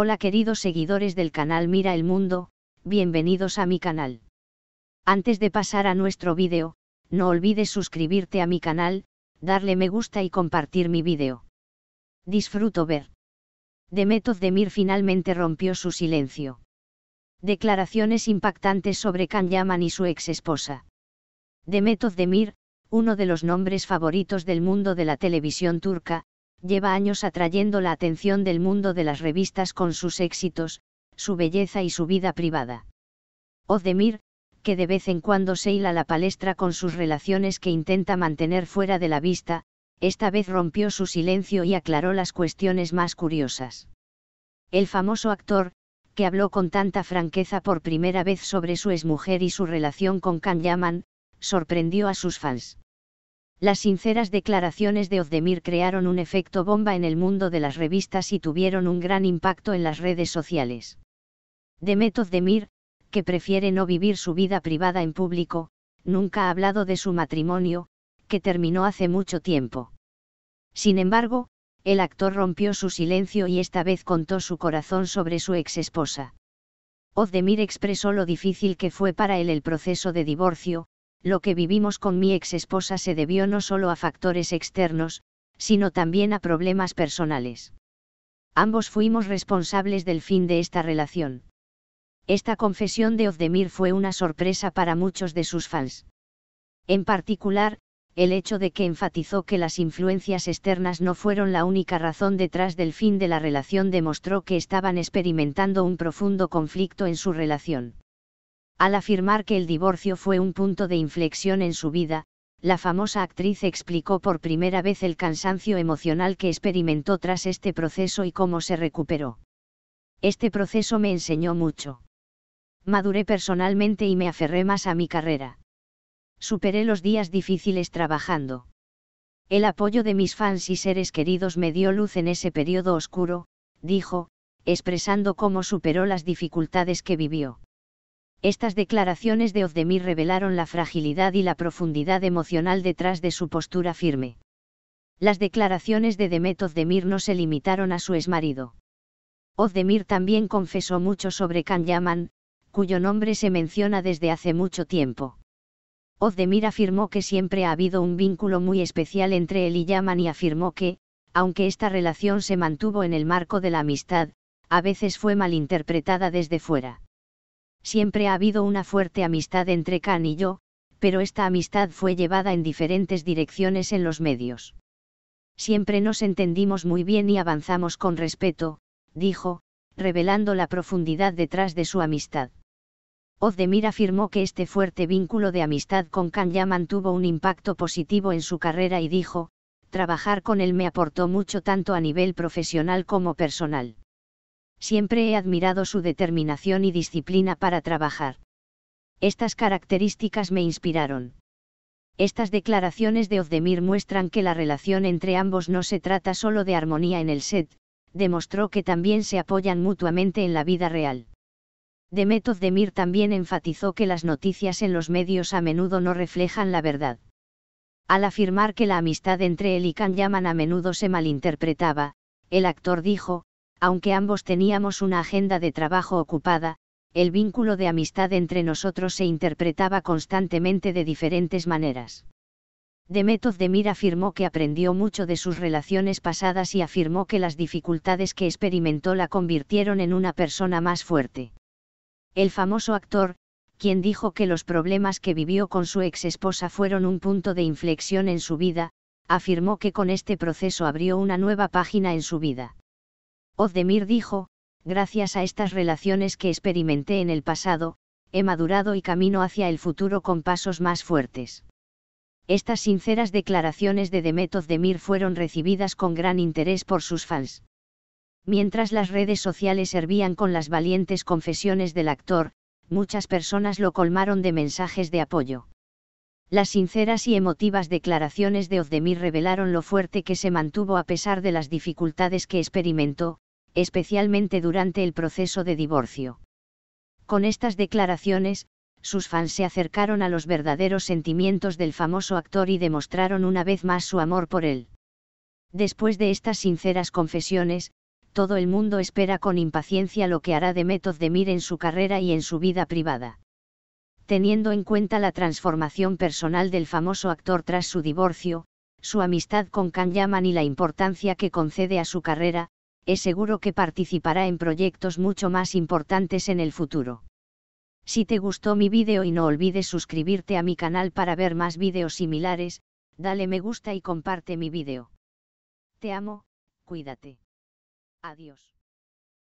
Hola queridos seguidores del canal Mira el Mundo, bienvenidos a mi canal. Antes de pasar a nuestro vídeo, no olvides suscribirte a mi canal, darle me gusta y compartir mi vídeo. Disfruto ver. Demet Demir finalmente rompió su silencio. Declaraciones impactantes sobre Kan Yaman y su ex esposa. Demet Demir, uno de los nombres favoritos del mundo de la televisión turca, lleva años atrayendo la atención del mundo de las revistas con sus éxitos, su belleza y su vida privada. Ozdemir, que de vez en cuando se hila la palestra con sus relaciones que intenta mantener fuera de la vista, esta vez rompió su silencio y aclaró las cuestiones más curiosas. El famoso actor, que habló con tanta franqueza por primera vez sobre su exmujer y su relación con Can Yaman, sorprendió a sus fans. Las sinceras declaraciones de Ozdemir crearon un efecto bomba en el mundo de las revistas y tuvieron un gran impacto en las redes sociales. Demet Ozdemir, que prefiere no vivir su vida privada en público, nunca ha hablado de su matrimonio, que terminó hace mucho tiempo. Sin embargo, el actor rompió su silencio y esta vez contó su corazón sobre su exesposa. Ozdemir expresó lo difícil que fue para él el proceso de divorcio, lo que vivimos con mi ex esposa se debió no solo a factores externos, sino también a problemas personales. Ambos fuimos responsables del fin de esta relación. Esta confesión de Ozdemir fue una sorpresa para muchos de sus fans. En particular, el hecho de que enfatizó que las influencias externas no fueron la única razón detrás del fin de la relación demostró que estaban experimentando un profundo conflicto en su relación. Al afirmar que el divorcio fue un punto de inflexión en su vida, la famosa actriz explicó por primera vez el cansancio emocional que experimentó tras este proceso y cómo se recuperó. Este proceso me enseñó mucho. Maduré personalmente y me aferré más a mi carrera. Superé los días difíciles trabajando. El apoyo de mis fans y seres queridos me dio luz en ese periodo oscuro, dijo, expresando cómo superó las dificultades que vivió. Estas declaraciones de Ozdemir revelaron la fragilidad y la profundidad emocional detrás de su postura firme. Las declaraciones de Demet Ozdemir no se limitaron a su exmarido. Ozdemir también confesó mucho sobre Can Yaman, cuyo nombre se menciona desde hace mucho tiempo. Ozdemir afirmó que siempre ha habido un vínculo muy especial entre él y Yaman y afirmó que, aunque esta relación se mantuvo en el marco de la amistad, a veces fue malinterpretada desde fuera siempre ha habido una fuerte amistad entre Khan y yo, pero esta amistad fue llevada en diferentes direcciones en los medios. Siempre nos entendimos muy bien y avanzamos con respeto, dijo, revelando la profundidad detrás de su amistad. Ozdemir afirmó que este fuerte vínculo de amistad con Khan ya mantuvo un impacto positivo en su carrera y dijo, trabajar con él me aportó mucho tanto a nivel profesional como personal siempre he admirado su determinación y disciplina para trabajar. Estas características me inspiraron. Estas declaraciones de Ozdemir muestran que la relación entre ambos no se trata solo de armonía en el set, demostró que también se apoyan mutuamente en la vida real. Demet Ozdemir también enfatizó que las noticias en los medios a menudo no reflejan la verdad. Al afirmar que la amistad entre él y Can Yaman a menudo se malinterpretaba, el actor dijo, aunque ambos teníamos una agenda de trabajo ocupada, el vínculo de amistad entre nosotros se interpretaba constantemente de diferentes maneras. Demetov de afirmó que aprendió mucho de sus relaciones pasadas y afirmó que las dificultades que experimentó la convirtieron en una persona más fuerte. El famoso actor, quien dijo que los problemas que vivió con su ex esposa fueron un punto de inflexión en su vida, afirmó que con este proceso abrió una nueva página en su vida. Ozdemir dijo, gracias a estas relaciones que experimenté en el pasado, he madurado y camino hacia el futuro con pasos más fuertes. Estas sinceras declaraciones de Demet Ozdemir fueron recibidas con gran interés por sus fans. Mientras las redes sociales servían con las valientes confesiones del actor, muchas personas lo colmaron de mensajes de apoyo. Las sinceras y emotivas declaraciones de Ozdemir revelaron lo fuerte que se mantuvo a pesar de las dificultades que experimentó, especialmente durante el proceso de divorcio. Con estas declaraciones, sus fans se acercaron a los verdaderos sentimientos del famoso actor y demostraron una vez más su amor por él. Después de estas sinceras confesiones, todo el mundo espera con impaciencia lo que hará de Method de Mir en su carrera y en su vida privada. Teniendo en cuenta la transformación personal del famoso actor tras su divorcio, su amistad con Can Yaman y la importancia que concede a su carrera, es seguro que participará en proyectos mucho más importantes en el futuro. Si te gustó mi vídeo y no olvides suscribirte a mi canal para ver más vídeos similares, dale me gusta y comparte mi vídeo. Te amo, cuídate. Adiós.